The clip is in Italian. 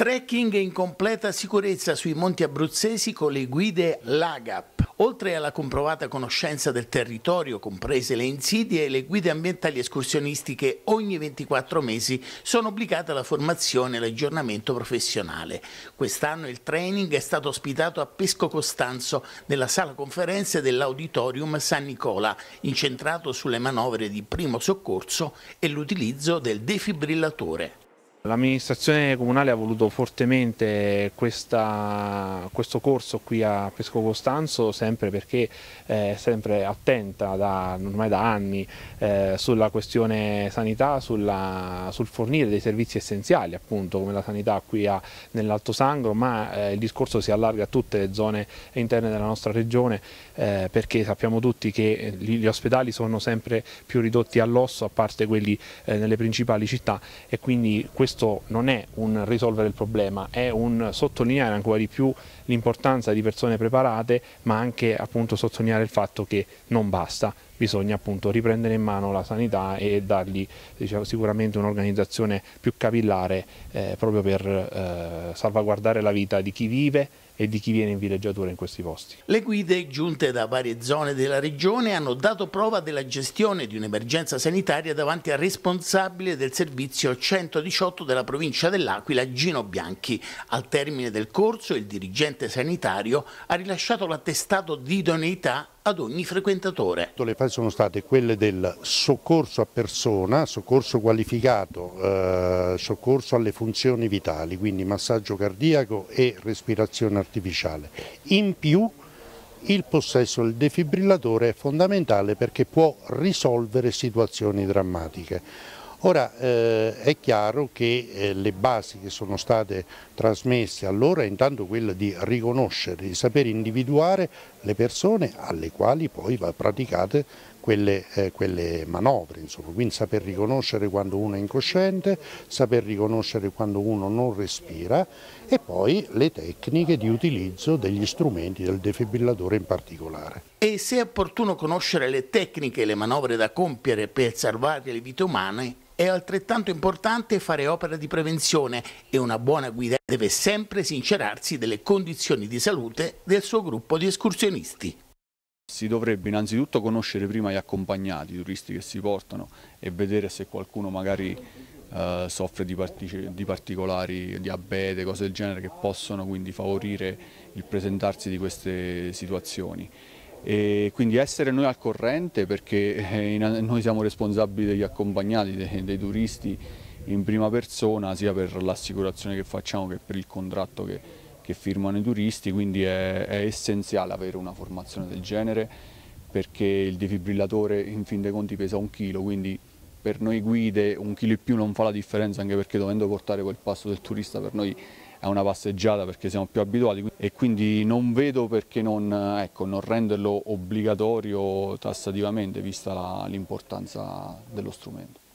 Trekking in completa sicurezza sui monti abruzzesi con le guide Lagap. Oltre alla comprovata conoscenza del territorio, comprese le insidie, le guide ambientali escursionistiche ogni 24 mesi sono obbligate alla formazione e all'aggiornamento professionale. Quest'anno il training è stato ospitato a Pesco Costanzo nella sala conferenze dell'Auditorium San Nicola, incentrato sulle manovre di primo soccorso e l'utilizzo del defibrillatore. L'amministrazione comunale ha voluto fortemente questa, questo corso qui a Pesco Costanzo sempre perché eh, è sempre attenta da, ormai da anni eh, sulla questione sanità, sulla, sul fornire dei servizi essenziali appunto come la sanità qui nell'Alto Sangro ma eh, il discorso si allarga a tutte le zone interne della nostra regione eh, perché sappiamo tutti che eh, gli, ospedali sono sempre più ridotti all'osso a parte quelli eh, nelle principali città e quindi questo questo non è un risolvere il problema, è un sottolineare ancora di più l'importanza di persone preparate, ma anche appunto sottolineare il fatto che non basta, bisogna appunto riprendere in mano la sanità e dargli diciamo, sicuramente un'organizzazione più capillare eh, proprio per eh, salvaguardare la vita di chi vive e di chi viene in villeggiatura in questi posti. Le guide giunte da varie zone della regione hanno dato prova della gestione di un'emergenza sanitaria davanti al responsabile del servizio 118 della provincia dell'Aquila, Gino Bianchi. Al termine del corso il dirigente sanitario ha rilasciato l'attestato di idoneità ad ogni frequentatore. Le fasi sono state quelle del soccorso a persona, soccorso qualificato, eh, soccorso alle funzioni vitali, quindi massaggio cardiaco e respirazione artificiale. In più il possesso del defibrillatore è fondamentale perché può risolvere situazioni drammatiche. Ora eh, è chiaro che eh, le basi che sono state trasmesse allora è intanto quella di riconoscere, di sapere individuare le persone alle quali poi va praticata quelle, eh, quelle manovre, insomma. quindi saper riconoscere quando uno è incosciente, saper riconoscere quando uno non respira e poi le tecniche di utilizzo degli strumenti del defibrillatore in particolare. E se è opportuno conoscere le tecniche e le manovre da compiere per salvare le vite umane, è altrettanto importante fare opera di prevenzione e una buona guida deve sempre sincerarsi delle condizioni di salute del suo gruppo di escursionisti si dovrebbe innanzitutto conoscere prima gli accompagnati, i turisti che si portano e vedere se qualcuno magari eh, soffre di, partic di, particolari diabete, cose del genere che possono quindi favorire il presentarsi di queste situazioni. E quindi essere noi al corrente perché eh, noi siamo responsabili degli accompagnati, dei, dei turisti in prima persona sia per l'assicurazione che facciamo che per il contratto che, che firmano i turisti, quindi è, è essenziale avere una formazione del genere perché il defibrillatore in fin dei conti pesa un chilo, quindi per noi guide un chilo in più non fa la differenza anche perché dovendo portare quel passo del turista per noi è una passeggiata perché siamo più abituati e quindi non vedo perché non, ecco, non renderlo obbligatorio tassativamente vista l'importanza dello strumento.